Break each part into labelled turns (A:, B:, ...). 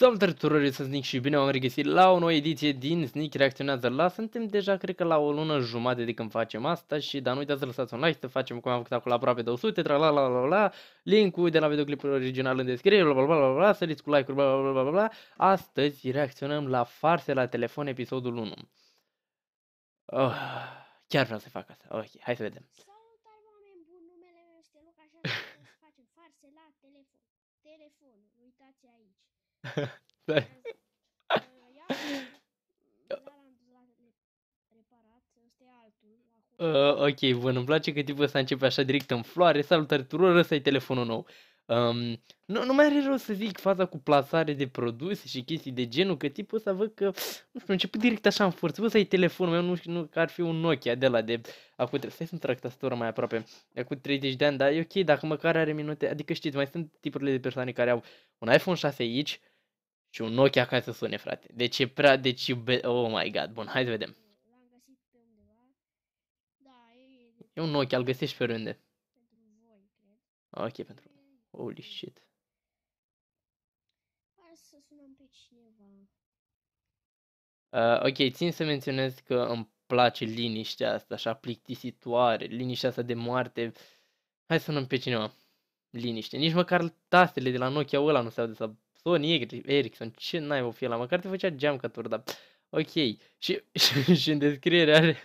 A: Salutare tuturor, eu sunt Nick și bine am regăsit la o nouă ediție din Sneak Reacționează la Suntem deja, cred că, la o lună jumate de când facem asta și dar nu uitați să lăsați un like, să facem cum am făcut acolo aproape 200, tra la la la la Link-ul de la videoclipul original în descriere, bla bla bla bla, săriți cu like-uri, bla bla bla bla Astăzi reacționăm la Farse la telefon, episodul 1 oh, Chiar vreau să fac asta, ok, hai să vedem Uh, ok, bun, îmi place că tipul ăsta începe așa direct în floare, salutare tuturor, ăsta e telefonul nou. Um, nu, nu mai are rău să zic faza cu plasare de produse și chestii de genul, că tipul ăsta văd că, nu știu, început direct așa în forță, văd să ai telefonul meu, nu știu, nu, că ar fi un Nokia de la de, acum, trebuie să-mi trag mai aproape, acum 30 de ani, dar e ok, dacă măcar are minute, adică știți, mai sunt tipurile de persoane care au un iPhone 6 aici, și un Nokia ca să sune, frate. Deci e prea, deci e Oh my god, bun, hai să vedem. E un Nokia, îl găsești pe unde? Ok, pentru... Holy shit. Uh, ok, țin să menționez că îmi place liniștea asta, așa plictisitoare, liniștea asta de moarte. Hai să nu pe cineva liniște. Nici măcar tastele de la Nokia ăla nu se aude să Sony Ericsson, ce n-ai o la măcar te făcea geam cături, dar... Ok, și, și, și în descriere are,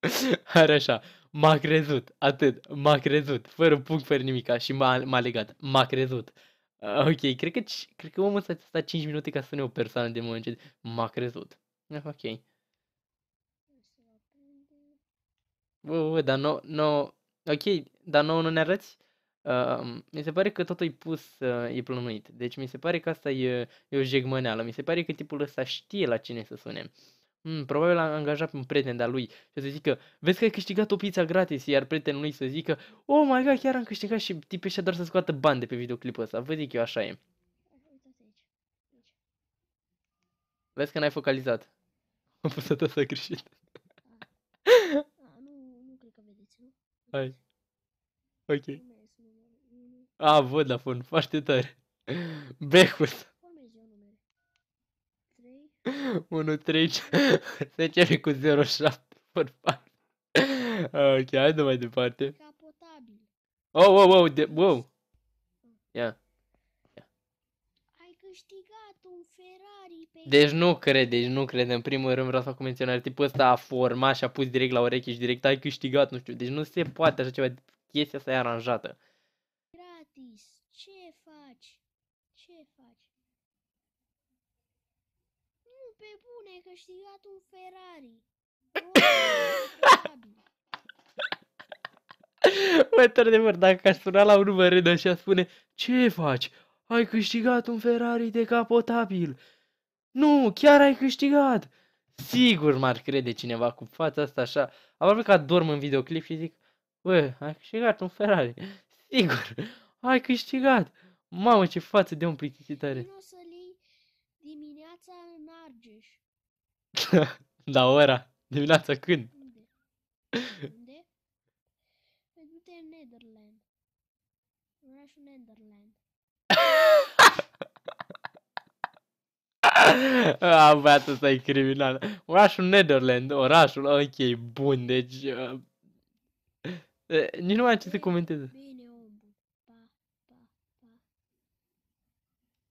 A: are așa, m-a crezut, atât, m-a crezut, fără punct, fără nimica și m-a, m-a legat, m-a crezut. Ok, cred că, cred că omul s-a stat 5 minute ca să sune o persoană de moment ce m-a crezut. Ok. Bă, bă, dar nu, no, nu, no, ok, dar no, nu ne arăți? mi se pare că totul e pus, uh, e plănuit. Deci mi se pare că asta e, e o jegmăneală. Mi se pare că tipul ăsta știe la cine să sunem. Hmm, probabil a angajat pe un prieten de-a lui și să zică, vezi că ai câștigat o pizza gratis, iar prietenul lui să zică, oh my god, chiar am câștigat și tipul ăștia doar să scoată bani de pe videoclipul ăsta. Vă zic eu, așa e. Vezi că n-ai focalizat. Am pus să greșit. Ah. Ah, Hai. Ok. A, văd la fund, foarte tare. Brecut. 1, 3, se începe cu 0, 7, fără Ok, hai de mai departe. Capotabil. Oh, oh, wow, de, wow. Ia. Ia. Ai câștigat un Ferrari pe Deci nu cred, deci nu cred. În primul rând vreau să fac o menționare. Tipul ăsta a format și a pus direct la ureche și direct ai câștigat, nu știu. Deci nu se poate așa ceva. Chestia asta e aranjată.
B: Ce faci? Ce faci? Nu, pe bune, ai câștigat un
A: Ferrari. Mă, într-adevăr, dacă aș spune la un număr așa spune Ce faci? Ai câștigat un Ferrari decapotabil. Nu, chiar ai câștigat. Sigur m-ar crede cineva cu fața asta așa. văzut că dorm în videoclip și zic Bă, ai câștigat un Ferrari. Sigur. Ai câștigat! Mamă, ce față de un plictisitare! o să iei
B: dimineața în
A: Argeș. da, ora. Dimineața când? Unde? Unde? Păi du Nederland. în Netherland. Orașul Netherland. A, băiatul ăsta e criminal. Orașul Netherland, orașul, ok, bun, deci... Uh, eh, nici nu mai am ce să comentez.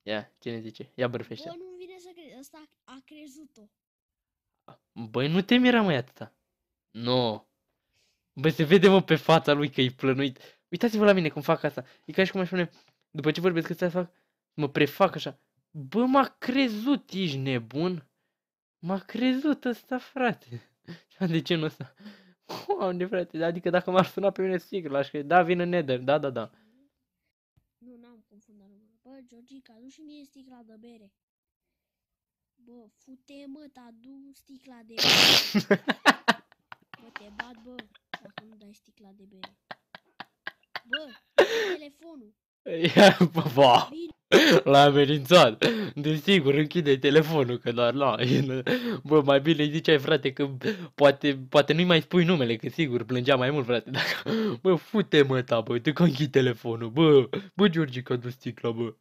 A: Ia, cine zice? Ia bărfește Bă,
B: nu vine să crezi. Ăsta a, crezut-o.
A: Băi, nu te mira mai atâta. Nu. No. Băi, se vede mă pe fața lui că e plănuit. Uitați-vă la mine cum fac asta. E ca și cum aș spune, după ce vorbesc ăsta fac, mă prefac așa. Bă, m-a crezut, ești nebun? M-a crezut ăsta, frate. De ce nu ăsta? Oameni, frate, adică dacă m-ar suna pe mine sigur, l-aș crede. Da, vin în Nether, da, da, da.
B: Georgica, nu și mie sticla de bere. Bă, fute mă, du sticla de bere. bă, te bat, bă, dacă nu dai sticla de bere. Bă,
A: telefonul. Ia, ba, l-a amenințat. Desigur, închide telefonul, că doar la... Bă, mai bine îi ziceai, frate, că poate, poate nu-i mai spui numele, că sigur, plângea mai mult, frate. Dacă... Bă, fute mă, ta, bă, uite că închid telefonul, bă. Bă, George, că dus sticla, bă.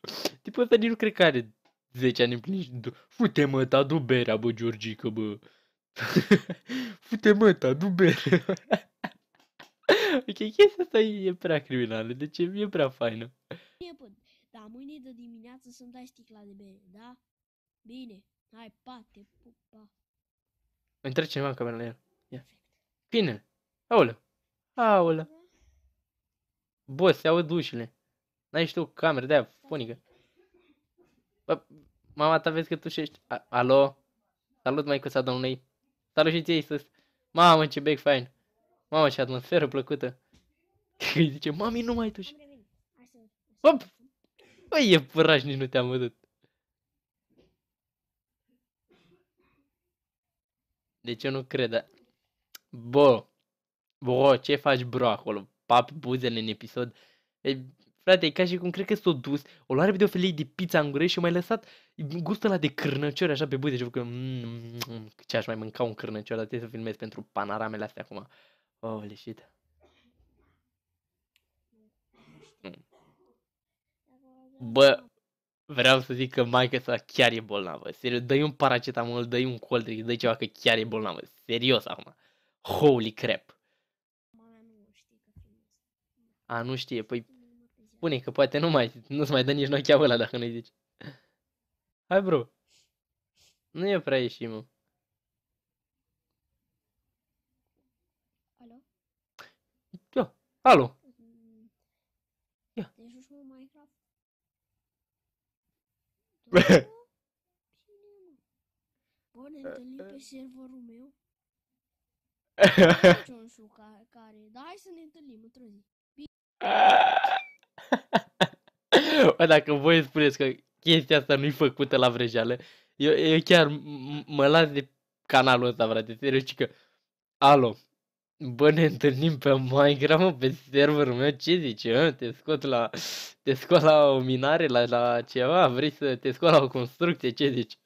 A: Tipul ăsta nici nu cred că are 10 ani împliniți. Fute mă, ta, du berea, bă, că bă. Fute mă, ta, du berea. ok, chestia asta e, e prea criminală, deci e, e prea faină.
B: E bun, dar mâine de dimineață să-mi dai sticla de bere, da? Bine, hai, pa, te pup, pa.
A: Intră cineva în camera la el. Ia. Bine. Aulă. Aulă. Boss, se aud ușile. N-ai și tu cameră de-aia, fonică. Bă, mama ta vezi că tu și A Alo? Salut, maicuța domnului. Salut și ție, Iisus. Mamă, ce bec fain. Mamă, ce atmosferă plăcută. Îi zice, mami, nu mai tuși. Hop! Păi e păraș, nici nu te-am văzut. De ce nu cred. Bo. Bo, ce faci bro acolo? Papi buzele în episod. E, frate, e ca și cum cred că s-o dus, o luare de o felie de pizza în gură și mai lăsat gustul ăla de cârnăciori așa pe buze. Și că, mm, mm, mm, ce aș mai mânca un cârnăcior, dar trebuie să filmez pentru panaramele astea acum. Holy oh, shit. Hmm. Bă, vreau să zic că maica sa chiar e bolnavă. Serios, dă-i un paracetamol, dă-i un cold drink, dă-i ceva că chiar e bolnavă. Serios acum. Holy crap. A, nu știe. Păi spune că poate nu mai, nu se mai dă nici nochea ăla dacă nu-i zici. Hai, bro. Nu e prea ieșit, mă. Alo. Ia.
B: Bă, ne întâlnim pe eh, eh. serverul meu. Nu știu care, dar hai să ne
A: întâlnim într-o zi. Bă, dacă voi spuneți că chestia asta nu-i făcută la vrăjeală, eu, eu chiar mă las de canalul ăsta, frate, serios, că... Alo. Bă, ne întâlnim pe Minecraft, pe serverul meu, ce zici, mă? Te scot la, te scot la o minare, la, la ceva, vrei să te scot la o construcție, ce zici?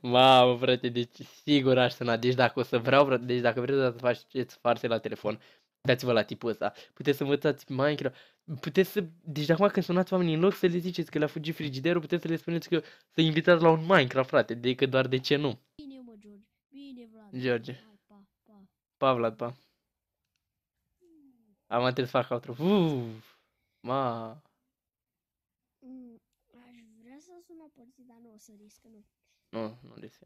A: Mamă, frate, deci sigur aș suna, deci dacă o să vreau, frate, deci dacă vreți să faceți farse la telefon, dați-vă la tipul ăsta, puteți să învățați Minecraft, puteți să, deci acum când sunați oamenii în loc să le ziceți că le-a fugit frigiderul, puteți să le spuneți că să invitați la un Minecraft, frate, decât doar de ce nu. Bine, mă, George, bine, Vlad. George. Pa, pa. Pa, Vlad, pa. Am întâi fac outro. Uf, ma.
B: Mm, aș vrea să sun poliție, dar nu o să risc, nu. Nu, nu risc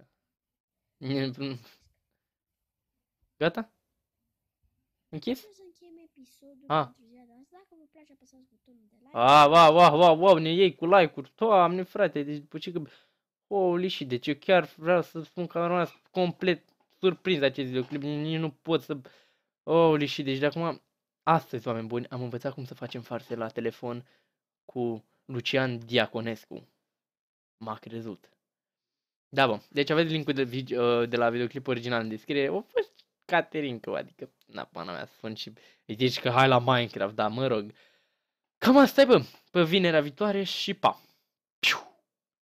B: Gata?
A: Închis? Să încheiem episodul ah. pentru ziua de azi. Dacă vă place, apăsați butonul de like. Ah, wow, wow, wow, wow, ne iei cu like-uri. Toamne, frate, deci după ce că... Holy shit, deci eu chiar vreau să spun că am rămas complet surprins acest videoclip. Nici nu pot să... Holy shit, deci de acum... Astăzi, oameni buni, am învățat cum să facem farse la telefon cu Lucian Diaconescu. M-a crezut. Da, bă, Deci aveți linkul de, video, uh, de la videoclip original în descriere. O fost Caterinca, adică, na, pana mea, sunt și îi zici că hai la Minecraft, da, mă rog. Cam asta e, bă, pe vinerea viitoare și pa! Piu!